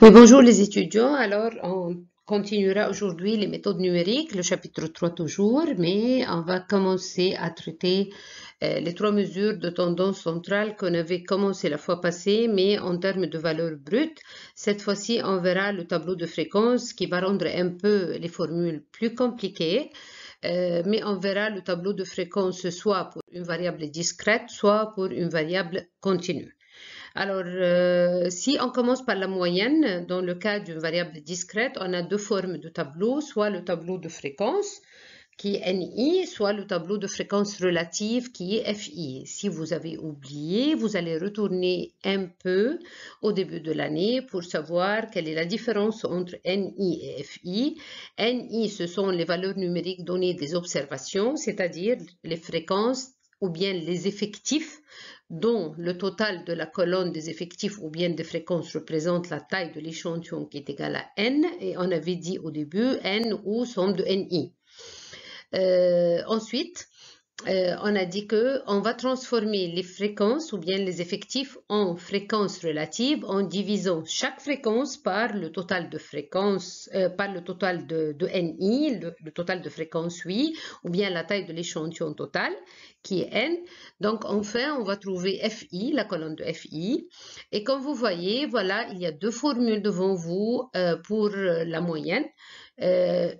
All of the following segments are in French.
bonjour les étudiants. Alors, on continuera aujourd'hui les méthodes numériques, le chapitre 3 toujours, mais on va commencer à traiter euh, les trois mesures de tendance centrale qu'on avait commencé la fois passée, mais en termes de valeur brute. Cette fois-ci, on verra le tableau de fréquence qui va rendre un peu les formules plus compliquées. Euh, mais on verra le tableau de fréquence soit pour une variable discrète, soit pour une variable continue. Alors, euh, si on commence par la moyenne, dans le cas d'une variable discrète, on a deux formes de tableau, soit le tableau de fréquence, qui est NI, soit le tableau de fréquence relative qui est FI. Si vous avez oublié, vous allez retourner un peu au début de l'année pour savoir quelle est la différence entre NI et FI. NI, ce sont les valeurs numériques données des observations, c'est-à-dire les fréquences ou bien les effectifs dont le total de la colonne des effectifs ou bien des fréquences représente la taille de l'échantillon qui est égale à n, et on avait dit au début n ou somme de ni. Euh, ensuite, euh, on a dit que on va transformer les fréquences ou bien les effectifs en fréquences relatives en divisant chaque fréquence par le total de fréquences, euh, par le total de, NI, le, total de fréquences oui, ou bien la taille de l'échantillon total qui est N. Donc enfin, on va trouver FI, la colonne de FI. Et comme vous voyez, voilà, il y a deux formules devant vous euh, pour la moyenne. Euh,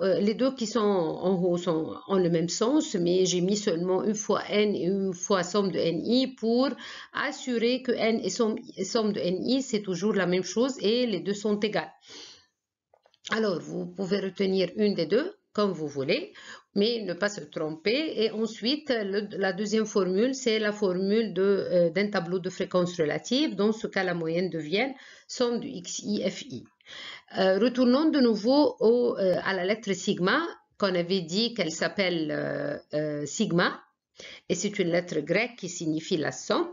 euh, les deux qui sont en haut sont en le même sens, mais j'ai mis seulement une fois n et une fois somme de ni pour assurer que n et somme, de ni, c'est toujours la même chose et les deux sont égales. Alors, vous pouvez retenir une des deux, comme vous voulez, mais ne pas se tromper. Et ensuite, la deuxième formule, c'est la formule euh, d'un tableau de fréquences relatives. Dans ce cas, la moyenne devient somme de xi, fi. Euh, retournons de nouveau au, euh, à la lettre sigma qu'on avait dit qu'elle s'appelle euh, sigma et c'est une lettre grecque qui signifie la somme.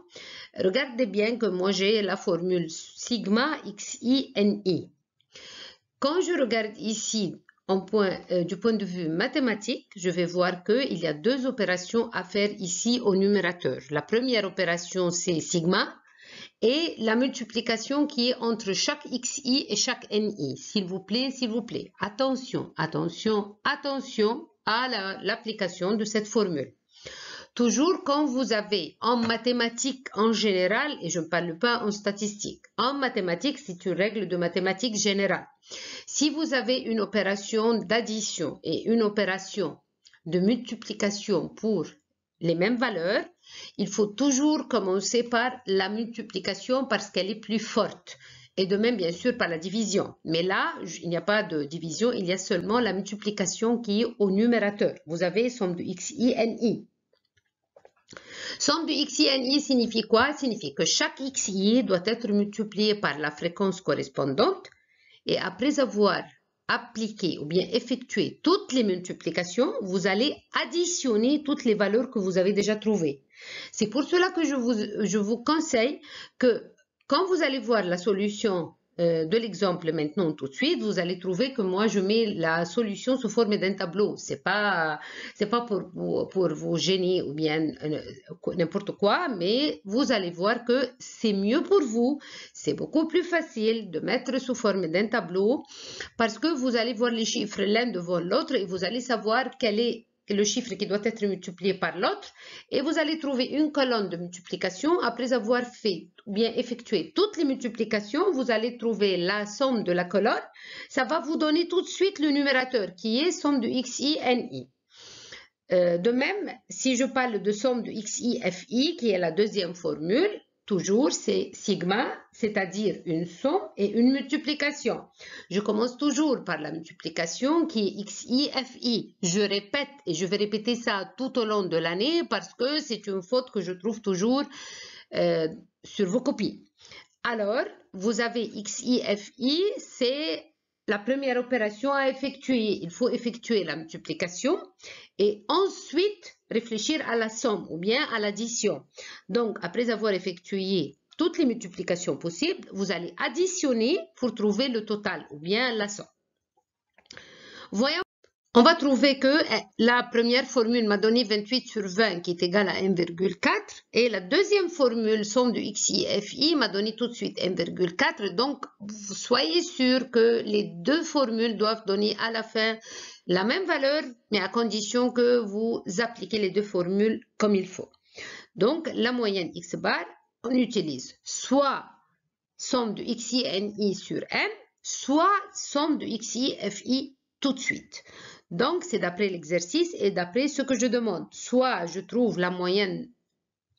Regardez bien que moi j'ai la formule sigma xi ni. Quand je regarde ici en point, du point de vue mathématique, je vais voir qu'il y a deux opérations à faire ici au numérateur. La première opération c'est sigma et la multiplication qui est entre chaque xi et chaque ni. S'il vous plaît, s'il vous plaît, attention, attention, attention à l'application de cette formule. Toujours quand vous avez en mathématiques en général, et je ne parle pas en statistiques, en mathématiques, c'est une règle de mathématiques générale. Si vous avez une opération d'addition et une opération de multiplication pour les mêmes valeurs, il faut toujours commencer par la multiplication parce qu'elle est plus forte. Et de même, bien sûr, par la division. Mais là, il n'y a pas de division, il y a seulement la multiplication qui est au numérateur. Vous avez somme de x i i. Somme de x i i signifie quoi Signifie que chaque x i doit être multiplié par la fréquence correspondante. Et après avoir appliquer ou bien effectuer toutes les multiplications, vous allez additionner toutes les valeurs que vous avez déjà trouvées. C'est pour cela que je vous, je vous conseille que quand vous allez voir la solution euh, de l'exemple maintenant tout de suite, vous allez trouver que moi je mets la solution sous forme d'un tableau. C'est pas c'est pas pour vous, pour vous gêner ou bien euh, n'importe quoi, mais vous allez voir que c'est mieux pour vous, c'est beaucoup plus facile de mettre sous forme d'un tableau parce que vous allez voir les chiffres l'un devant l'autre et vous allez savoir quel est le chiffre qui doit être multiplié par l'autre et vous allez trouver une colonne de multiplication. Après avoir fait bien effectué toutes les multiplications, vous allez trouver la somme de la colonne. Ça va vous donner tout de suite le numérateur qui est somme de xi, ni. Euh, de même, si je parle de somme de xi, fi, qui est la deuxième formule, Toujours, c'est sigma, c'est-à-dire une somme et une multiplication. Je commence toujours par la multiplication qui est xi, Je répète et je vais répéter ça tout au long de l'année parce que c'est une faute que je trouve toujours euh, sur vos copies. Alors, vous avez xi, c'est la première opération à effectuer. Il faut effectuer la multiplication et ensuite réfléchir à la somme ou bien à l'addition. Donc, après avoir effectué toutes les multiplications possibles, vous allez additionner pour trouver le total ou bien la somme. Voyons, on va trouver que eh, la première formule m'a donné 28 sur 20 qui est égale à 1,4 et la deuxième formule, somme de xi fi, m'a donné tout de suite 1,4. Donc, soyez sûr que les deux formules doivent donner à la fin la même valeur, mais à condition que vous appliquez les deux formules comme il faut. Donc, la moyenne x bar, on utilise soit somme de xi ni sur m, soit somme de xi fi tout de suite. Donc, c'est d'après l'exercice et d'après ce que je demande. Soit je trouve la moyenne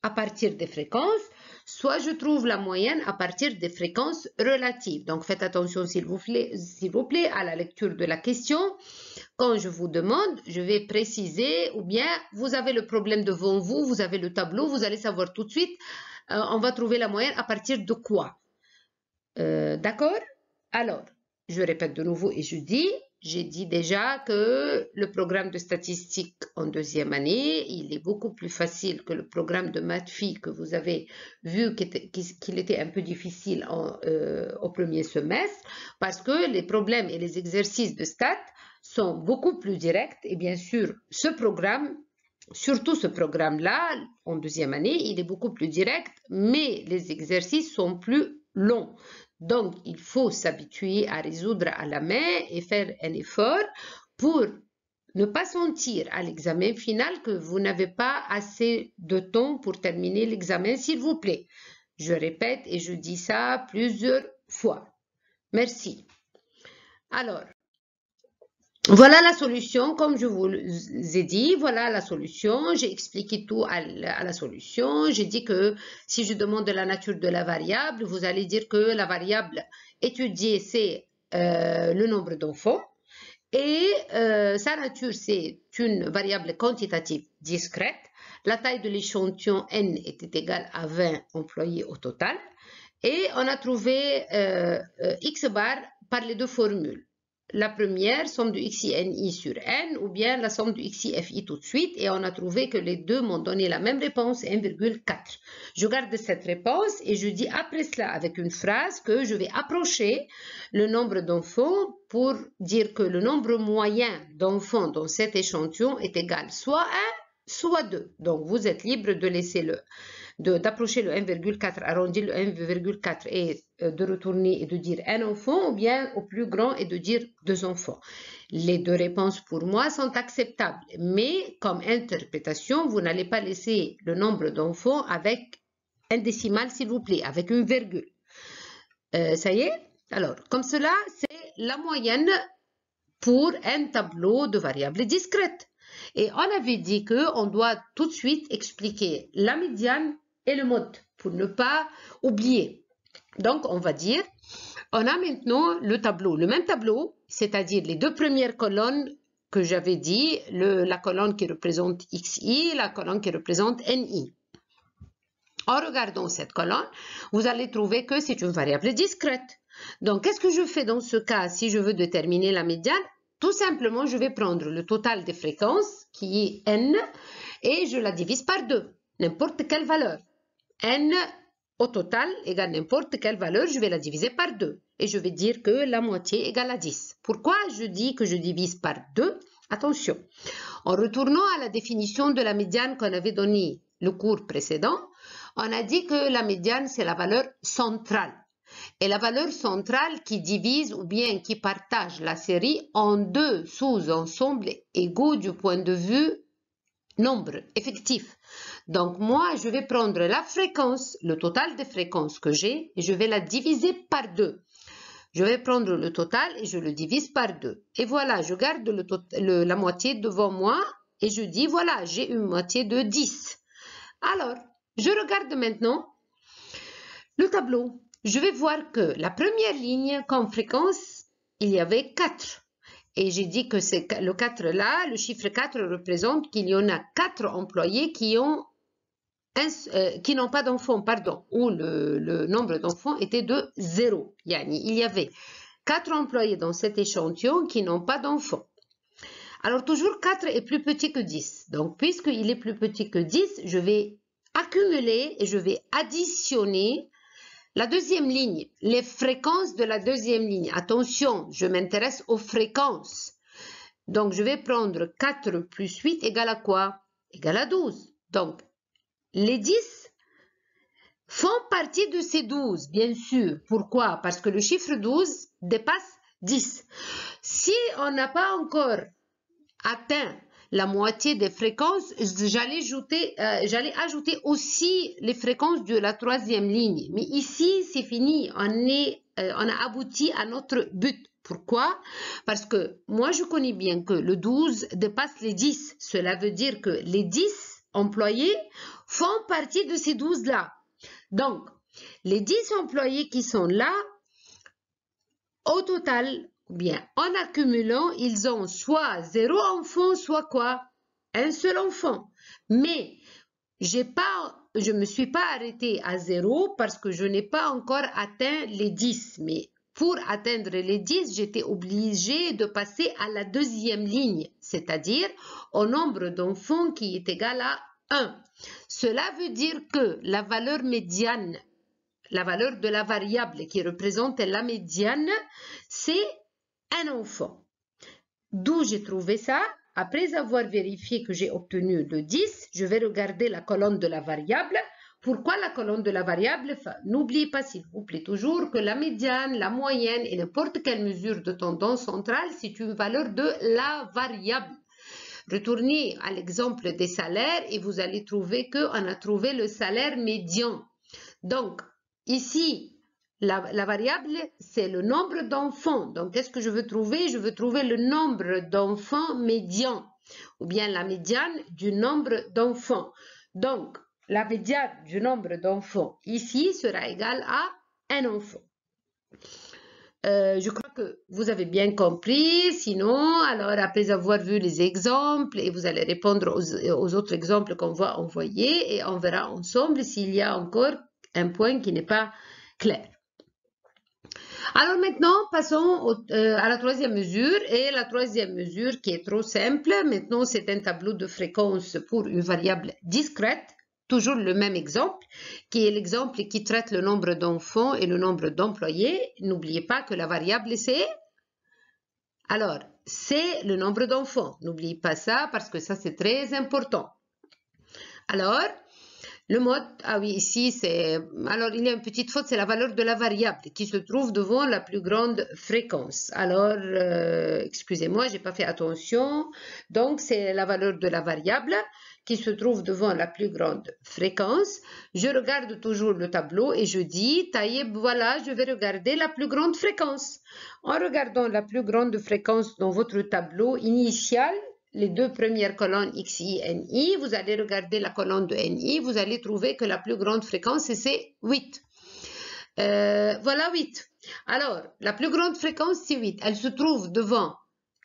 à partir des fréquences, soit je trouve la moyenne à partir des fréquences relatives. Donc faites attention s'il vous plaît, vous plaît à la lecture de la question. Quand je vous demande, je vais préciser ou bien vous avez le problème devant vous, vous avez le tableau, vous allez savoir tout de suite, euh, on va trouver la moyenne à partir de quoi. Euh, d'accord Alors, je répète de nouveau et je dis, j'ai dit déjà que le programme de statistique en deuxième année, il est beaucoup plus facile que le programme de maths que vous avez vu qu'il était un peu difficile euh, au premier semestre parce que les problèmes et les exercices de stats sont beaucoup plus directs et bien sûr ce programme Surtout ce programme-là, en deuxième année, il est beaucoup plus direct, mais les exercices sont plus longs. Donc, il faut s'habituer à résoudre à la main et faire un effort pour ne pas sentir à l'examen final que vous n'avez pas assez de temps pour terminer l'examen, s'il vous plaît. Je répète et je dis ça plusieurs fois. Merci. Alors, voilà la solution, comme je vous ai dit, voilà la solution. J'ai expliqué tout à la solution. J'ai dit que si je demande la nature de la variable, vous allez dire que la variable étudiée, c'est euh, le nombre d'enfants. Et euh, sa nature, c'est une variable quantitative discrète. La taille de l'échantillon N était égale à 20 employés au total. Et on a trouvé euh, X bar par les deux formules la première, somme de I sur n, ou bien la somme de xi tout de suite, et on a trouvé que les deux m'ont donné la même réponse, 1,4. Je garde cette réponse et je dis après cela, avec une phrase, que je vais approcher le nombre d'enfants pour dire que le nombre moyen d'enfants dans cet échantillon est égal soit 1, soit 2. Donc, vous êtes libre de laisser le d'approcher le 1,4, arrondir le 1,4 et euh, de retourner et de dire un enfant ou bien au plus grand et de dire deux enfants. Les deux réponses pour moi sont acceptables, mais comme interprétation, vous n'allez pas laisser le nombre d'enfants avec un décimal, s'il vous plaît, avec une virgule. Euh, ça y est Alors, comme cela, c'est la moyenne pour un tableau de variables discrètes. Et on avait dit qu'on doit tout de suite expliquer la médiane et le mode, pour ne pas oublier. Donc, on va dire, on a maintenant le tableau, le même tableau, c'est-à-dire les deux premières colonnes que j'avais dit, la colonne qui représente XI, et la colonne qui représente NI. En regardant cette colonne, vous allez trouver que c'est une variable discrète. Donc, qu'est-ce que je fais dans ce cas si je veux déterminer la médiane Tout simplement, je vais prendre le total des fréquences, qui est N, et je la divise par deux, n'importe quelle valeur n au total égale n'importe quelle valeur, je vais la diviser par 2. Et je vais dire que la moitié égale à 10. Pourquoi je dis que je divise par 2 Attention, en retournant à la définition de la médiane qu'on avait donnée le cours précédent, on a dit que la médiane, c'est la valeur centrale. Et la valeur centrale qui divise ou bien qui partage la série en deux sous-ensembles égaux du point de vue nombre effectif. Donc moi, je vais prendre la fréquence, le total des fréquences que j'ai, et je vais la diviser par deux. Je vais prendre le total et je le divise par deux. Et voilà, je garde la moitié devant moi et je dis, voilà, j'ai une moitié de 10. Alors, je regarde maintenant le tableau. Je vais voir que la première ligne, comme fréquence, il y avait 4. Et j'ai dit que c'est le 4 là, le chiffre 4 représente qu'il y en a 4 employés qui ont euh, qui n'ont pas d'enfants, pardon, où le, nombre d'enfants était de zéro. Yani, il y avait quatre employés dans cet échantillon qui n'ont pas d'enfants. Alors toujours 4 est plus petit que 10. Donc puisqu'il est plus petit que 10, je vais accumuler et je vais additionner la deuxième ligne, les fréquences de la deuxième ligne. Attention, je m'intéresse aux fréquences. Donc je vais prendre 4 plus 8 égale à quoi Égale à 12. Donc les 10 font partie de ces 12, bien sûr. Pourquoi Parce que le chiffre 12 dépasse 10. Si on n'a pas encore atteint la moitié des fréquences, euh, j'allais ajouter, aussi les fréquences de la troisième ligne. Mais ici, c'est fini, on, est, euh, on a abouti à notre but. Pourquoi Parce que moi, je connais bien que le 12 dépasse les 10. Cela veut dire que les 10 employés font partie de ces 12-là. Donc, les 10 employés qui sont là, au total, bien, en accumulant, ils ont soit zéro enfant, soit quoi Un seul enfant. Mais j'ai pas, je ne me suis pas arrêtée à zéro parce que je n'ai pas encore atteint les 10. Mais pour atteindre les 10, j'étais obligée de passer à la deuxième ligne, c'est-à-dire au nombre d'enfants qui est égal à 1. Cela veut dire que la valeur médiane, la valeur de la variable qui représente la médiane, c'est un enfant. D'où j'ai trouvé ça Après avoir vérifié que j'ai obtenu le 10, je vais regarder la colonne de la variable. Pourquoi la colonne de la variable N'oubliez pas, s'il vous plaît, toujours que la médiane, la moyenne et n'importe quelle mesure de tendance centrale, c'est une valeur de la variable. Retournez à l'exemple des salaires et vous allez trouver qu'on a trouvé le salaire médian. Donc, ici, la, variable, c'est le nombre d'enfants. Donc, qu'est-ce que je veux trouver Je veux trouver le nombre d'enfants médian ou bien la médiane du nombre d'enfants. Donc, la médiane du nombre d'enfants ici sera égale à un enfant. Euh, je que vous avez bien compris. Sinon, alors après avoir vu les exemples, et vous allez répondre aux, autres exemples qu'on va envoyer et on verra ensemble s'il y a encore un point qui n'est pas clair. Alors maintenant, passons euh, à la troisième mesure. Et la troisième mesure qui est trop simple, maintenant c'est un tableau de fréquence pour une variable discrète toujours le même exemple, qui est l'exemple qui traite le nombre d'enfants et le nombre d'employés. N'oubliez pas que la variable, c'est... Alors, c'est le nombre d'enfants. N'oubliez pas ça parce que ça, c'est très important. Alors, le mode, ah oui, ici, c'est... Alors, il y a une petite faute, c'est la valeur de la variable qui se trouve devant la plus grande fréquence. Alors, euh, excusez-moi, je n'ai pas fait attention. Donc, c'est la valeur de la variable qui se trouve devant la plus grande fréquence. Je regarde toujours le tableau et je dis, Taïeb, voilà, je vais regarder la plus grande fréquence. En regardant la plus grande fréquence dans votre tableau initial, les deux premières colonnes XI, NI, vous allez regarder la colonne de NI, vous allez trouver que la plus grande fréquence, c'est 8. Euh, voilà 8. Alors, la plus grande fréquence, c'est 8. Elle se trouve devant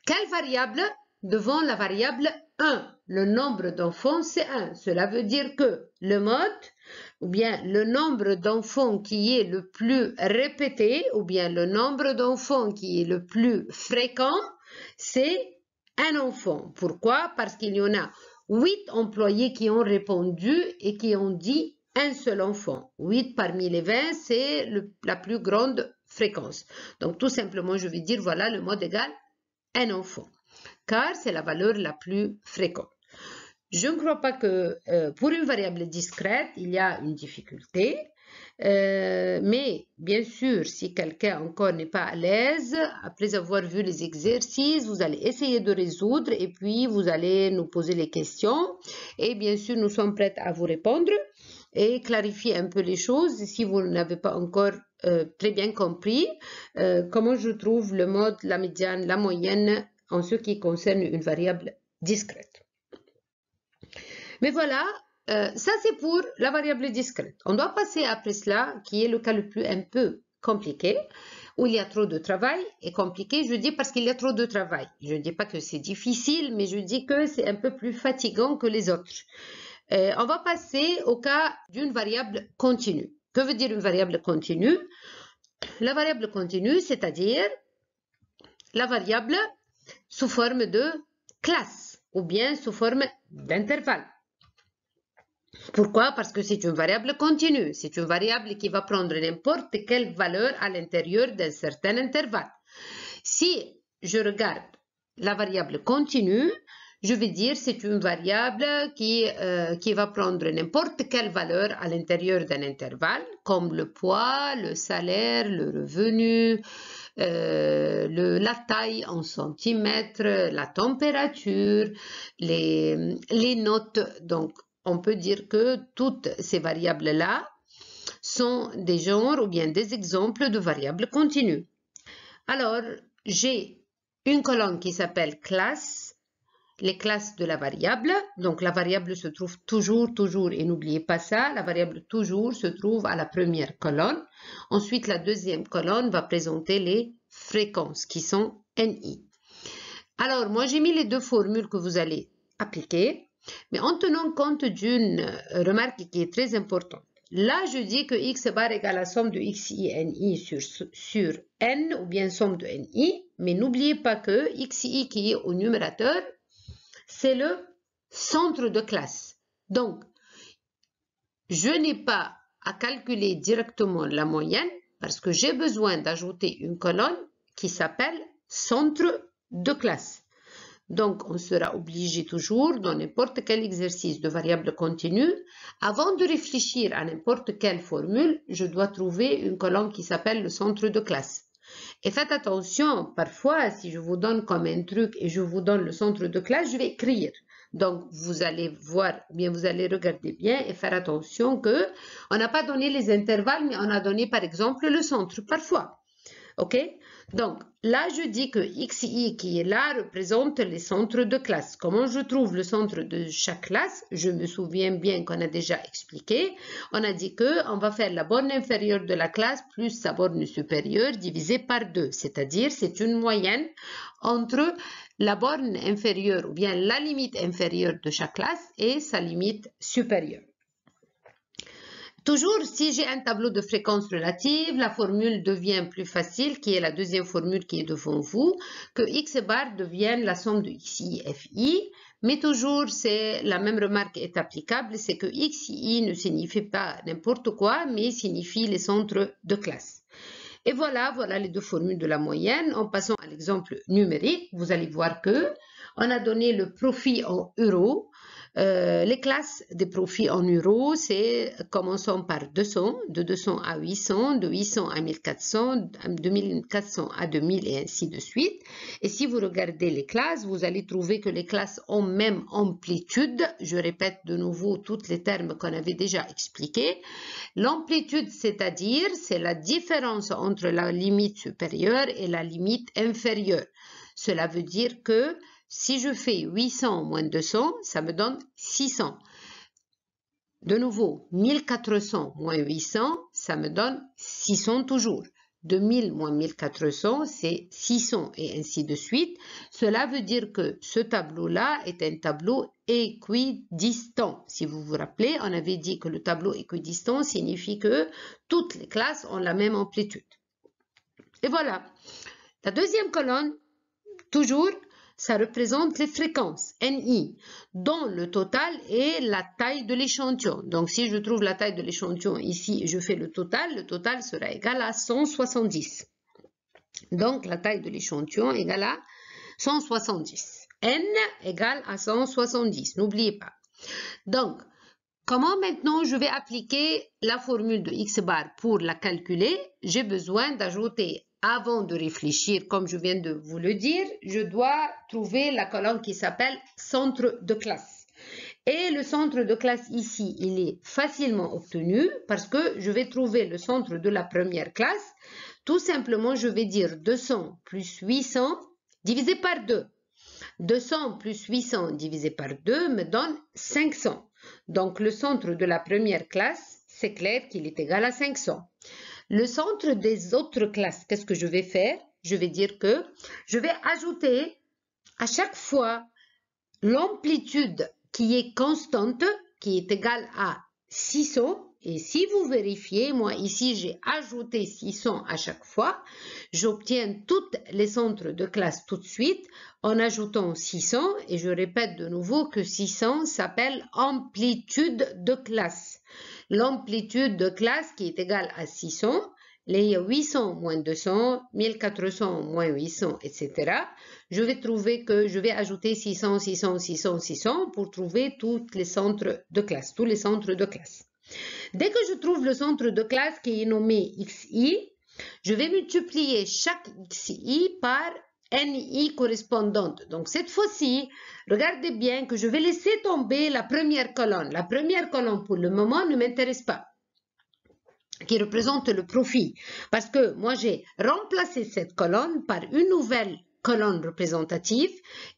quelle variable Devant la variable 1 le nombre d'enfants, c'est 1. Cela veut dire que le mode, ou bien le nombre d'enfants qui est le plus répété, ou bien le nombre d'enfants qui est le plus fréquent, c'est un enfant. Pourquoi Parce qu'il y en a 8 employés qui ont répondu et qui ont dit un seul enfant. 8 parmi les 20, c'est la plus grande fréquence. Donc tout simplement, je vais dire, voilà, le mode égal un enfant, car c'est la valeur la plus fréquente. Je ne crois pas que euh, pour une variable discrète, il y a une difficulté. Euh, mais bien sûr, si quelqu'un encore n'est pas à l'aise, après avoir vu les exercices, vous allez essayer de résoudre et puis vous allez nous poser les questions. Et bien sûr, nous sommes prêts à vous répondre et clarifier un peu les choses si vous n'avez pas encore euh, très bien compris comment je trouve le mode, la médiane, la moyenne en ce qui concerne une variable discrète. Mais voilà, euh, ça c'est pour la variable discrète. On doit passer après cela, qui est le cas le plus un peu compliqué, où il y a trop de travail. Et compliqué, je dis parce qu'il y a trop de travail. Je ne dis pas que c'est difficile, mais je dis que c'est un peu plus fatigant que les autres. Euh, on va passer au cas d'une variable continue. Que veut dire une variable continue La variable continue, c'est-à-dire la variable sous forme de classe ou bien sous forme d'intervalle. Pourquoi Parce que c'est une variable continue. C'est une variable qui va prendre n'importe quelle valeur à l'intérieur d'un certain intervalle. Si je regarde la variable continue, je vais dire c'est une variable qui, euh, qui va prendre n'importe quelle valeur à l'intérieur d'un intervalle, comme le poids, le salaire, le revenu, euh, la taille en centimètres, la température, les, les notes. Donc, on peut dire que toutes ces variables-là sont des genres ou bien des exemples de variables continues. Alors, j'ai une colonne qui s'appelle classe, les classes de la variable. Donc, la variable se trouve toujours, toujours, et n'oubliez pas ça, la variable toujours se trouve à la première colonne. Ensuite, la deuxième colonne va présenter les fréquences qui sont NI. Alors, moi, j'ai mis les deux formules que vous allez appliquer mais en tenant compte d'une euh, remarque qui est très importante. Là, je dis que x bar égale la somme de xi ni sur, sur n, ou bien somme de ni, mais n'oubliez pas que xi qui est au numérateur, c'est le centre de classe. Donc, je n'ai pas à calculer directement la moyenne parce que j'ai besoin d'ajouter une colonne qui s'appelle centre de classe. Donc, on sera obligé toujours, dans n'importe quel exercice de variable continue, avant de réfléchir à n'importe quelle formule, je dois trouver une colonne qui s'appelle le centre de classe. Et faites attention, parfois, si je vous donne comme un truc et je vous donne le centre de classe, je vais écrire. Donc, vous allez voir, bien, vous allez regarder bien et faire attention que on n'a pas donné les intervalles, mais on a donné, par exemple, le centre, parfois. OK Donc, là, je dis que XI qui est là représente les centres de classe. Comment je trouve le centre de chaque classe Je me souviens bien qu'on a déjà expliqué. On a dit que on va faire la borne inférieure de la classe plus sa borne supérieure divisée par 2. C'est-à-dire, c'est une moyenne entre la borne inférieure ou bien la limite inférieure de chaque classe et sa limite supérieure. Toujours, si j'ai un tableau de fréquences relatives, la formule devient plus facile, qui est la deuxième formule qui est devant vous, que x bar devienne la somme de xi fi. Mais toujours, c'est la même remarque est applicable, c'est que xi ne signifie pas n'importe quoi, mais signifie les centres de classe. Et voilà, voilà les deux formules de la moyenne. En passant à l'exemple numérique, vous allez voir que on a donné le profit en euros, euh, les classes des profits en euros, c'est commençons par 200, de 200 à 800, de 800 à 1400, de 1400 à 2000 et ainsi de suite. Et si vous regardez les classes, vous allez trouver que les classes ont même amplitude. Je répète de nouveau tous les termes qu'on avait déjà expliqués. L'amplitude, c'est-à-dire, c'est la différence entre la limite supérieure et la limite inférieure. Cela veut dire que si je fais 800 moins 200, ça me donne 600. De nouveau, 1400 moins 800, ça me donne 600 toujours. 2000 moins 1400, c'est 600 et ainsi de suite. Cela veut dire que ce tableau-là est un tableau équidistant. Si vous vous rappelez, on avait dit que le tableau équidistant signifie que toutes les classes ont la même amplitude. Et voilà. La deuxième colonne, toujours ça représente les fréquences, NI, dont le total est la taille de l'échantillon. Donc si je trouve la taille de l'échantillon ici, je fais le total, le total sera égal à 170. Donc la taille de l'échantillon égale à 170. N égale à 170, n'oubliez pas. Donc, Comment maintenant je vais appliquer la formule de x bar pour la calculer J'ai besoin d'ajouter avant de réfléchir, comme je viens de vous le dire, je dois trouver la colonne qui s'appelle centre de classe. Et le centre de classe ici, il est facilement obtenu parce que je vais trouver le centre de la première classe. Tout simplement, je vais dire 200 plus 800 divisé par 2. 200 plus 800 divisé par 2 me donne 500. Donc, le centre de la première classe, c'est clair qu'il est égal à 500. Le centre des autres classes, qu'est-ce que je vais faire Je vais dire que je vais ajouter à chaque fois l'amplitude qui est constante, qui est égale à 600. Et si vous vérifiez, moi ici j'ai ajouté 600 à chaque fois, j'obtiens toutes les centres de classe tout de suite en ajoutant 600 et je répète de nouveau que 600 s'appelle amplitude de classe l'amplitude de classe qui est égale à 600, les 800 moins 200, 1400 moins 800, etc. Je vais trouver que je vais ajouter 600, 600, 600, 600 pour trouver tous les centres de classe, tous les centres de classe. Dès que je trouve le centre de classe qui est nommé xi, je vais multiplier chaque xi par NI correspondante. Donc cette fois-ci, regardez bien que je vais laisser tomber la première colonne. La première colonne pour le moment ne m'intéresse pas qui représente le profit. Parce que moi, j'ai remplacé cette colonne par une nouvelle colonne représentative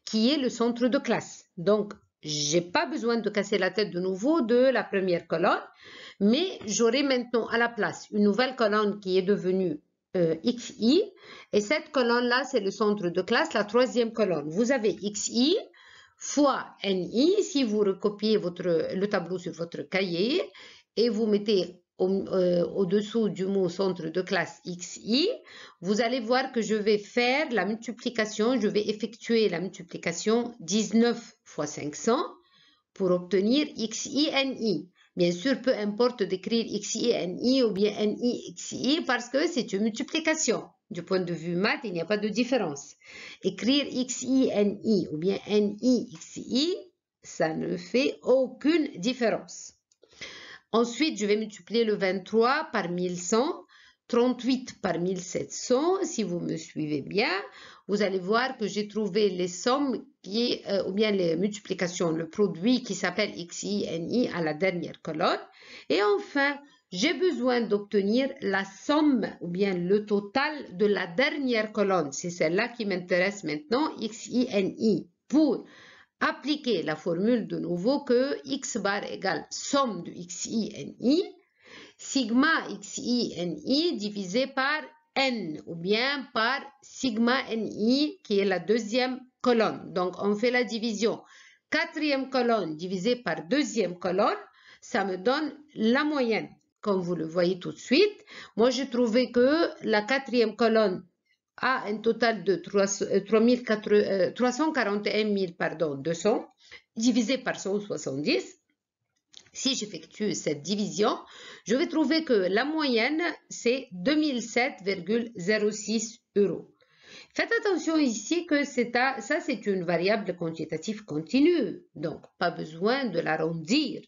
qui est le centre de classe. Donc, j'ai pas besoin de casser la tête de nouveau de la première colonne, mais j'aurai maintenant à la place une nouvelle colonne qui est devenue euh, XI. Et cette colonne-là, c'est le centre de classe, la troisième colonne. Vous avez XI fois NI, si vous recopiez votre, le tableau sur votre cahier, et vous mettez euh, au-dessous du mot centre de classe XI, vous allez voir que je vais faire la multiplication, je vais effectuer la multiplication 19 fois 500 pour obtenir XINI. Bien sûr, peu importe d'écrire xi, ni ou bien ni, xi, parce que c'est une multiplication. Du point de vue math, il n'y a pas de différence. Écrire xi, ni ou bien ni, xi, ça ne fait aucune différence. Ensuite, je vais multiplier le 23 par 1100, 38 par 1700. Si vous me suivez bien, vous allez voir que j'ai trouvé les sommes euh, ou bien les multiplications, le produit qui s'appelle xi ni à la dernière colonne. Et enfin, j'ai besoin d'obtenir la somme ou bien le total de la dernière colonne. C'est celle-là qui m'intéresse maintenant, xi ni. pour appliquer la formule de nouveau que x bar égale somme de ni, sigma xi ni divisé par n ou bien par sigma NI qui est la deuxième colonne. Donc, on fait la division. Quatrième colonne divisée par deuxième colonne, ça me donne la moyenne. Comme vous le voyez tout de suite, moi, j'ai trouvé que la quatrième colonne a un total de 341 200 euh, euh, divisé par 170. Si j'effectue cette division, je vais trouver que la moyenne, c'est 2007,06 euros. Faites attention ici que ça, c'est une variable quantitative continue. Donc, pas besoin de l'arrondir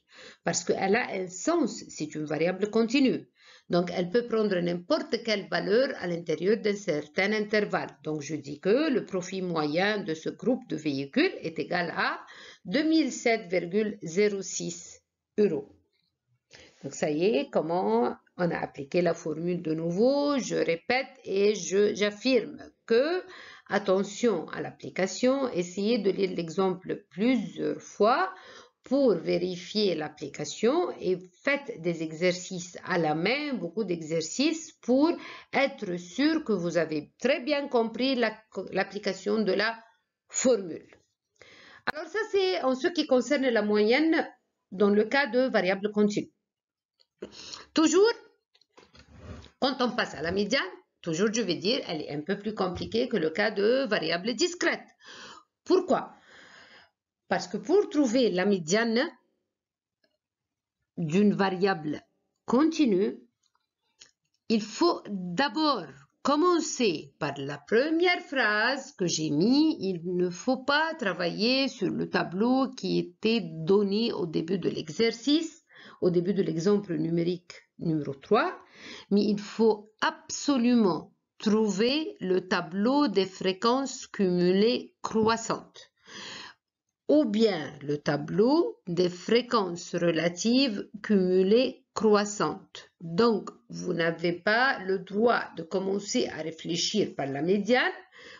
parce qu'elle a un sens. C'est une variable continue. Donc, elle peut prendre n'importe quelle valeur à l'intérieur d'un certain intervalle. Donc, je dis que le profit moyen de ce groupe de véhicules est égal à 2007,06 euros. Donc, ça y est, comment on a appliqué la formule de nouveau. Je répète et j'affirme que, attention à l'application, essayez de lire l'exemple plusieurs fois pour vérifier l'application et faites des exercices à la main, beaucoup d'exercices pour être sûr que vous avez très bien compris l'application de la formule. Alors ça, c'est en ce qui concerne la moyenne dans le cas de variables continues. Toujours, quand on passe à la médiane, Toujours, je vais dire, elle est un peu plus compliquée que le cas de variables discrètes. Pourquoi Parce que pour trouver la médiane d'une variable continue, il faut d'abord commencer par la première phrase que j'ai mise. Il ne faut pas travailler sur le tableau qui était donné au début de l'exercice au début de l'exemple numérique numéro 3, mais il faut absolument trouver le tableau des fréquences cumulées croissantes ou bien le tableau des fréquences relatives cumulées croissantes. Donc, vous n'avez pas le droit de commencer à réfléchir par la médiane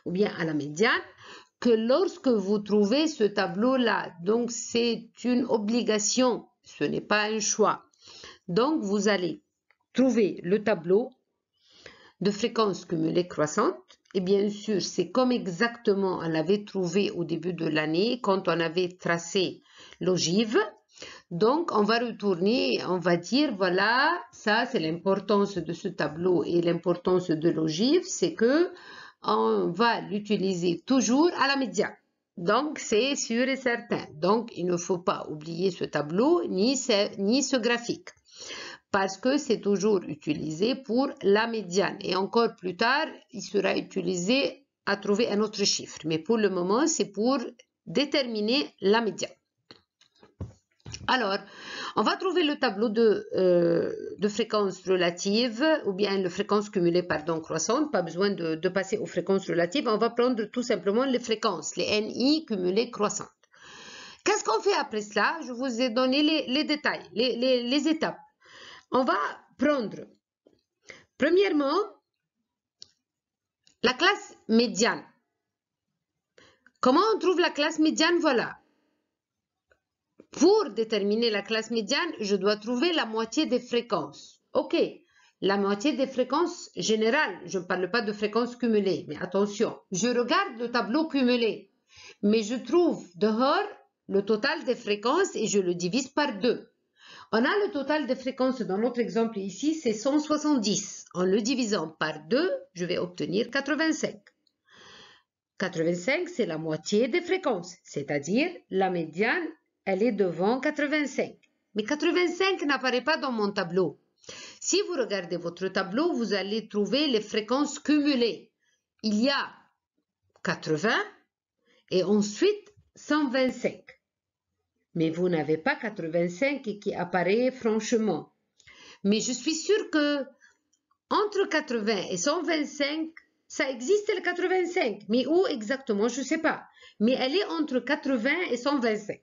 ou bien à la médiane que lorsque vous trouvez ce tableau-là. Donc, c'est une obligation ce n'est pas un choix. Donc, vous allez trouver le tableau de fréquences cumulées croissantes. Et bien sûr, c'est comme exactement on l'avait trouvé au début de l'année quand on avait tracé l'ogive. Donc, on va retourner, on va dire, voilà, ça c'est l'importance de ce tableau et l'importance de l'ogive, c'est que on va l'utiliser toujours à la médiane. Donc, c'est sûr et certain. Donc, il ne faut pas oublier ce tableau ni ce, graphique parce que c'est toujours utilisé pour la médiane. Et encore plus tard, il sera utilisé à trouver un autre chiffre. Mais pour le moment, c'est pour déterminer la médiane. Alors, on va trouver le tableau de, euh, fréquences relatives, ou bien les fréquences cumulées, pardon, croissante. Pas besoin de, passer aux fréquences relatives. On va prendre tout simplement les fréquences, les NI cumulées croissantes. Qu'est-ce qu'on fait après cela Je vous ai donné les, détails, les étapes. On va prendre, premièrement, la classe médiane. Comment on trouve la classe médiane Voilà, pour déterminer la classe médiane, je dois trouver la moitié des fréquences. OK, la moitié des fréquences générales. Je ne parle pas de fréquences cumulées, mais attention, je regarde le tableau cumulé, mais je trouve dehors le total des fréquences et je le divise par deux. On a le total des fréquences dans notre exemple ici, c'est 170. En le divisant par 2, je vais obtenir 85. 85, c'est la moitié des fréquences, c'est-à-dire la médiane elle est devant 85. Mais 85 n'apparaît pas dans mon tableau. Si vous regardez votre tableau, vous allez trouver les fréquences cumulées. Il y a 80 et ensuite 125. Mais vous n'avez pas 85 qui apparaît franchement. Mais je suis sûre que entre 80 et 125, ça existe le 85. Mais où exactement, je ne sais pas. Mais elle est entre 80 et 125.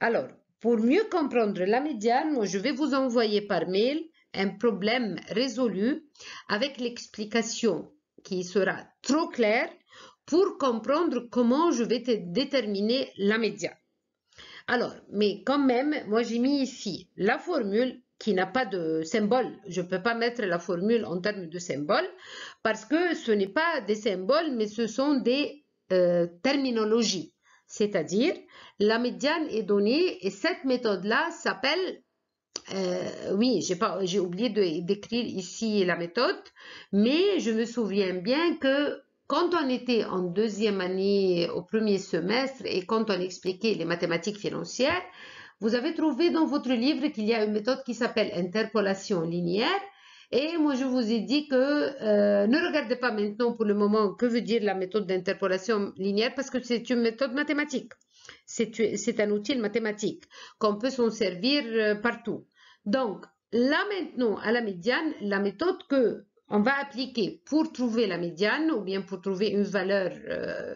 Alors, pour mieux comprendre la médiane, moi, je vais vous envoyer par mail un problème résolu avec l'explication qui sera trop claire pour comprendre comment je vais déterminer la médiane. Alors, mais quand même, moi j'ai mis ici la formule qui n'a pas de symbole. Je ne peux pas mettre la formule en termes de symbole parce que ce n'est pas des symboles, mais ce sont des euh, terminologies c'est-à-dire la médiane est donnée et cette méthode-là s'appelle, euh, oui, j'ai j'ai oublié de d'écrire ici la méthode, mais je me souviens bien que quand on était en deuxième année au premier semestre et quand on expliquait les mathématiques financières, vous avez trouvé dans votre livre qu'il y a une méthode qui s'appelle interpolation linéaire et moi, je vous ai dit que euh, ne regardez pas maintenant pour le moment que veut dire la méthode d'interpolation linéaire parce que c'est une méthode mathématique. C'est un outil mathématique qu'on peut s'en servir euh, partout. Donc, là maintenant, à la médiane, la méthode que on va appliquer pour trouver la médiane ou bien pour trouver une valeur euh,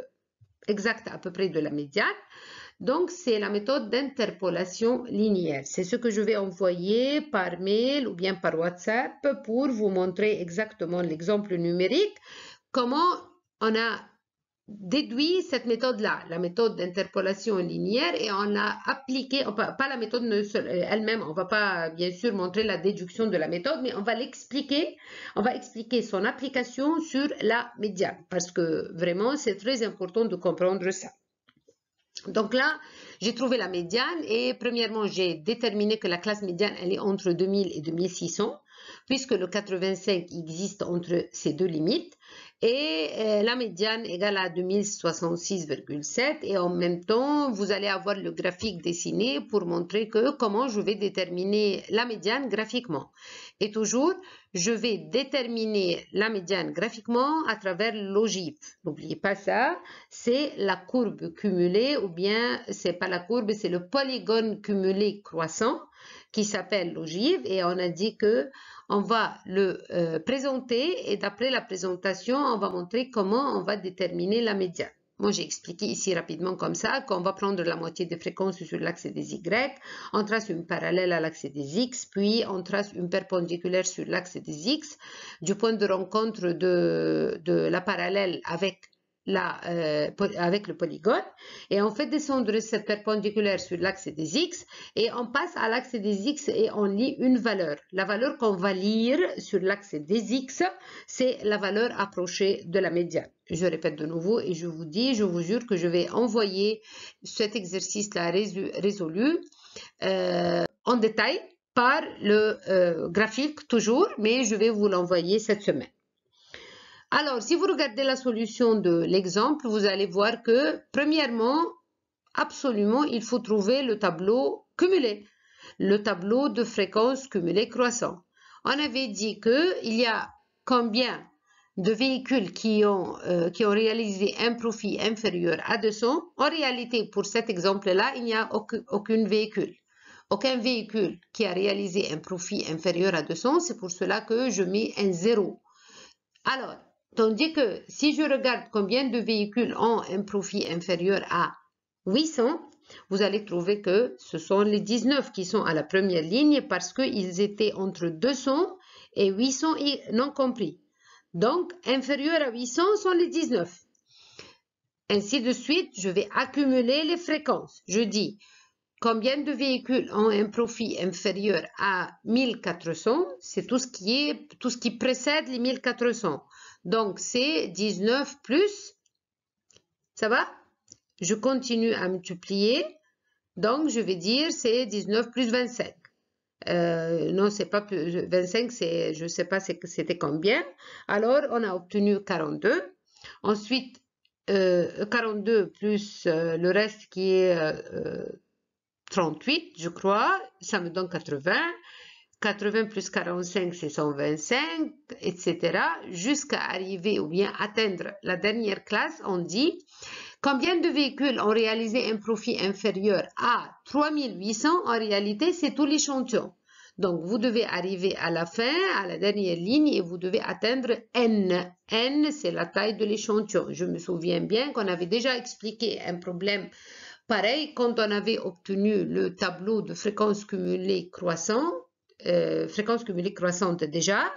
exacte à peu près de la médiane, donc, c'est la méthode d'interpolation linéaire. C'est ce que je vais envoyer par mail ou bien par WhatsApp pour vous montrer exactement l'exemple numérique, comment on a déduit cette méthode-là, la méthode d'interpolation linéaire, et on a appliqué, pas la méthode elle-même, on ne va pas bien sûr montrer la déduction de la méthode, mais on va l'expliquer, on va expliquer son application sur la médiane, parce que vraiment c'est très important de comprendre ça. Donc là, j'ai trouvé la médiane et premièrement, j'ai déterminé que la classe médiane, elle est entre 2000 et 2600 puisque le 85 existe entre ces deux limites et euh, la médiane égale à 2066,7 et en même temps vous allez avoir le graphique dessiné pour montrer que comment je vais déterminer la médiane graphiquement et toujours je vais déterminer la médiane graphiquement à travers l'ogive, n'oubliez pas ça c'est la courbe cumulée ou bien c'est pas la courbe c'est le polygone cumulé croissant qui s'appelle l'ogive et on a dit que on va le euh, présenter et d'après la présentation, on va montrer comment on va déterminer la médiane. Moi, j'ai expliqué ici rapidement comme ça qu'on va prendre la moitié des fréquences sur l'axe des Y, on trace une parallèle à l'axe des X, puis on trace une perpendiculaire sur l'axe des X. Du point de rencontre de la parallèle avec euh, avec le polygone et on fait descendre cette perpendiculaire sur l'axe des x et on passe à l'axe des x et on lit une valeur. La valeur qu'on va lire sur l'axe des x, c'est la valeur approchée de la médiane. Je répète de nouveau et je vous dis, je vous jure que je vais envoyer cet exercice-là résolu euh, en détail par le euh, graphique toujours, mais je vais vous l'envoyer cette semaine. Alors, si vous regardez la solution de l'exemple, vous allez voir que, premièrement, absolument, il faut trouver le tableau cumulé, le tableau de fréquence cumulée croissant. On avait dit qu'il y a combien de véhicules qui ont, euh, qui ont réalisé un profit inférieur à 200. En réalité, pour cet exemple-là, il n'y a aucun, aucun véhicule aucun véhicule qui a réalisé un profit inférieur à 200, c'est pour cela que je mets un zéro. Alors, Tandis que si je regarde combien de véhicules ont un profit inférieur à 800, vous allez trouver que ce sont les 19 qui sont à la première ligne parce qu'ils étaient entre 200 et 800 non compris. Donc, inférieur à 800 sont les 19. Ainsi de suite, je vais accumuler les fréquences. Je dis combien de véhicules ont un profit inférieur à 1400, c'est tout ce qui est tout ce qui précède les 1400. Donc, c'est 19 plus. Ça va Je continue à multiplier. Donc, je vais dire c'est 19 plus 25. Euh, non, c'est pas plus, 25, c'est, je sais pas c'était combien. Alors, on a obtenu 42. Ensuite, 42 euh, plus euh, le reste qui est 38, je crois, ça me donne 80. 80 plus 45, c'est 125, etc. Jusqu'à arriver ou bien atteindre la dernière classe, on dit combien de véhicules ont réalisé un profit inférieur à 3800. En réalité, c'est tout l'échantillon. Donc, vous devez arriver à la fin, à la dernière ligne, et vous devez atteindre N. N, c'est la taille de l'échantillon. Je me souviens bien qu'on avait déjà expliqué un problème pareil quand on avait obtenu le tableau de fréquences cumulées croissant euh, fréquence cumulée croissante déjà,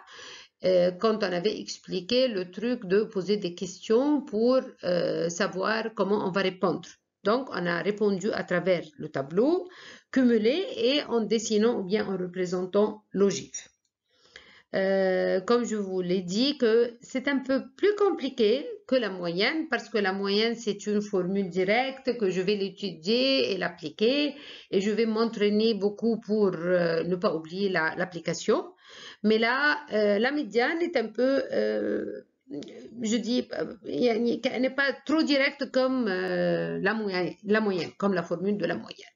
euh, quand on avait expliqué le truc de poser des questions pour euh, savoir comment on va répondre. Donc, on a répondu à travers le tableau, cumulé et en dessinant ou bien en représentant l'ogive. comme je vous l'ai dit, que c'est un peu plus compliqué que la moyenne parce que la moyenne, c'est une formule directe que je vais l'étudier et l'appliquer et je vais m'entraîner beaucoup pour euh, ne pas oublier l'application. Mais là, euh, la médiane est un peu, euh, je dis, elle n'est pas trop directe comme la moyenne, comme la formule de la moyenne.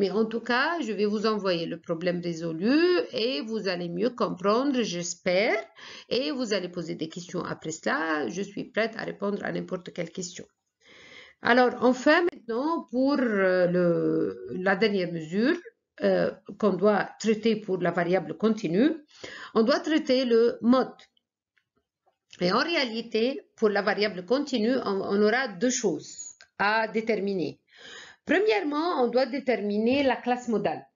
Mais en tout cas, je vais vous envoyer le problème résolu et vous allez mieux comprendre, j'espère. Et vous allez poser des questions après cela. Je suis prête à répondre à n'importe quelle question. Alors, enfin, maintenant, pour euh, la dernière mesure euh, qu'on doit traiter pour la variable continue, on doit traiter le mode. Et en réalité, pour la variable continue, on aura deux choses à déterminer. Premièrement, on doit déterminer la classe modale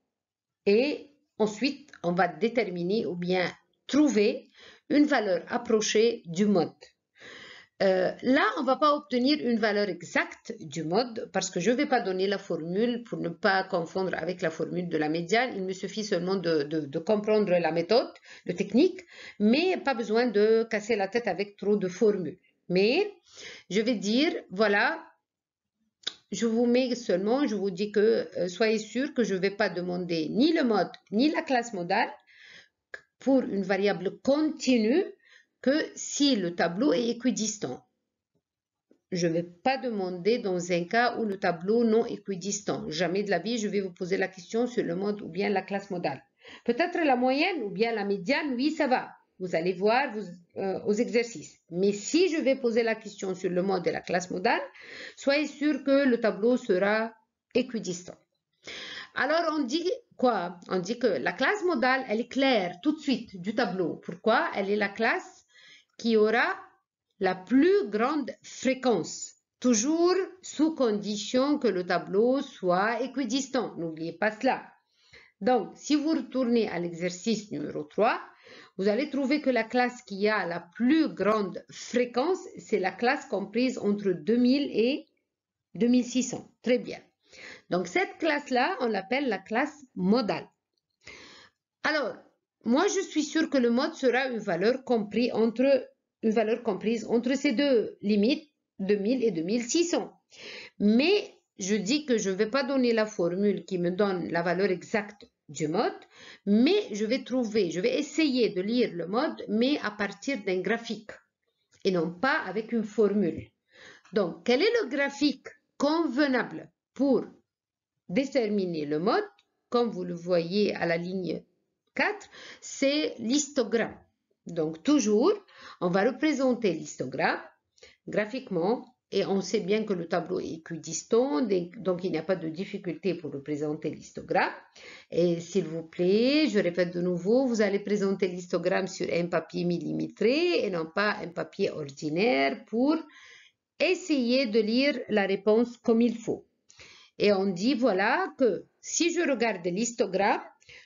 et ensuite, on va déterminer ou bien trouver une valeur approchée du mode. Euh, là, on ne va pas obtenir une valeur exacte du mode parce que je ne vais pas donner la formule pour ne pas confondre avec la formule de la médiane. Il me suffit seulement de, comprendre la méthode, la technique, mais pas besoin de casser la tête avec trop de formules. Mais je vais dire, voilà, je vous mets seulement, je vous dis que euh, soyez sûr que je ne vais pas demander ni le mode ni la classe modale pour une variable continue que si le tableau est équidistant. Je ne vais pas demander dans un cas où le tableau non équidistant. Jamais de la vie, je vais vous poser la question sur le mode ou bien la classe modale. Peut-être la moyenne ou bien la médiane, oui, ça va vous allez voir vous, euh, aux exercices. Mais si je vais poser la question sur le mode de la classe modale, soyez sûr que le tableau sera équidistant. Alors, on dit quoi On dit que la classe modale, elle est claire tout de suite du tableau. Pourquoi Elle est la classe qui aura la plus grande fréquence, toujours sous condition que le tableau soit équidistant. N'oubliez pas cela. Donc, si vous retournez à l'exercice numéro 3, vous allez trouver que la classe qui a la plus grande fréquence, c'est la classe comprise entre 2000 et 2600. Très bien. Donc, cette classe-là, on l'appelle la classe modale. Alors, moi, je suis sûre que le mode sera une valeur, une valeur comprise entre ces deux limites, 2000 et 2600. Mais je dis que je ne vais pas donner la formule qui me donne la valeur exacte du mode, mais je vais trouver, je vais essayer de lire le mode, mais à partir d'un graphique et non pas avec une formule. Donc, quel est le graphique convenable pour déterminer le mode Comme vous le voyez à la ligne 4, c'est l'histogramme. Donc, toujours, on va représenter l'histogramme graphiquement et on sait bien que le tableau est équidistant, donc il n'y a pas de difficulté pour représenter l'histogramme. Et s'il vous plaît, je répète de nouveau, vous allez présenter l'histogramme sur un papier millimétré et non pas un papier ordinaire pour essayer de lire la réponse comme il faut. Et on dit, voilà, que si je regarde l'histogramme,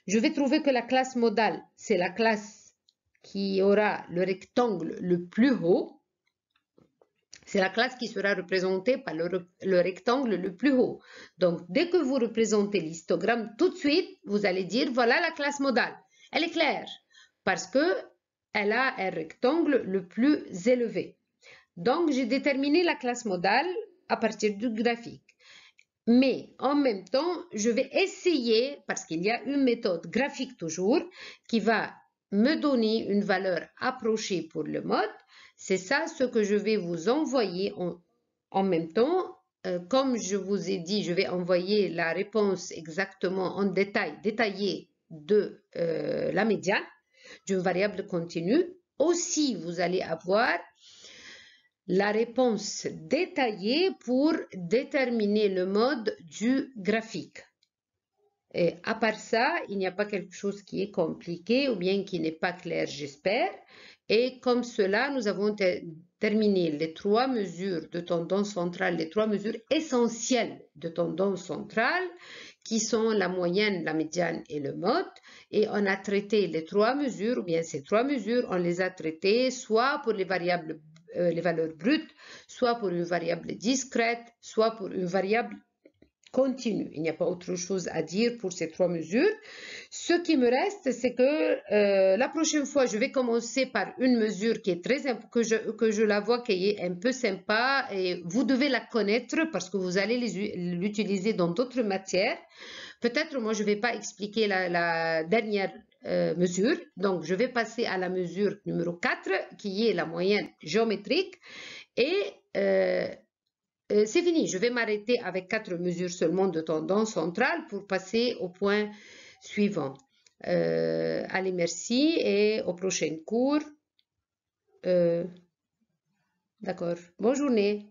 je vais trouver que la classe modale, c'est la classe qui aura le rectangle le plus haut. C'est la classe qui sera représentée par le, rectangle le plus haut. Donc, dès que vous représentez l'histogramme, tout de suite, vous allez dire, voilà la classe modale. Elle est claire parce que elle a un rectangle le plus élevé. Donc, j'ai déterminé la classe modale à partir du graphique. Mais en même temps, je vais essayer, parce qu'il y a une méthode graphique toujours, qui va me donner une valeur approchée pour le mode, c'est ça ce que je vais vous envoyer en, même temps. Euh, comme je vous ai dit, je vais envoyer la réponse exactement en détail, détaillée de euh, la médiane d'une variable continue. Aussi, vous allez avoir la réponse détaillée pour déterminer le mode du graphique. Et à part ça, il n'y a pas quelque chose qui est compliqué ou bien qui n'est pas clair, j'espère. Et comme cela, nous avons terminé les trois mesures de tendance centrale, les trois mesures essentielles de tendance centrale, qui sont la moyenne, la médiane et le mode. Et on a traité les trois mesures, ou bien ces trois mesures, on les a traitées soit pour les variables, euh, les valeurs brutes, soit pour une variable discrète, soit pour une variable continue. Il n'y a pas autre chose à dire pour ces trois mesures. Ce qui me reste, c'est que euh, la prochaine fois, je vais commencer par une mesure qui est très que je, que je la vois qui est un peu sympa et vous devez la connaître parce que vous allez l'utiliser dans d'autres matières. Peut-être moi je ne vais pas expliquer la, dernière euh, mesure, donc je vais passer à la mesure numéro 4 qui est la moyenne géométrique et euh, c'est fini, je vais m'arrêter avec quatre mesures seulement de tendance centrale pour passer au point suivant. Euh, allez, merci et au prochain cours. Euh, d'accord. Bonne journée.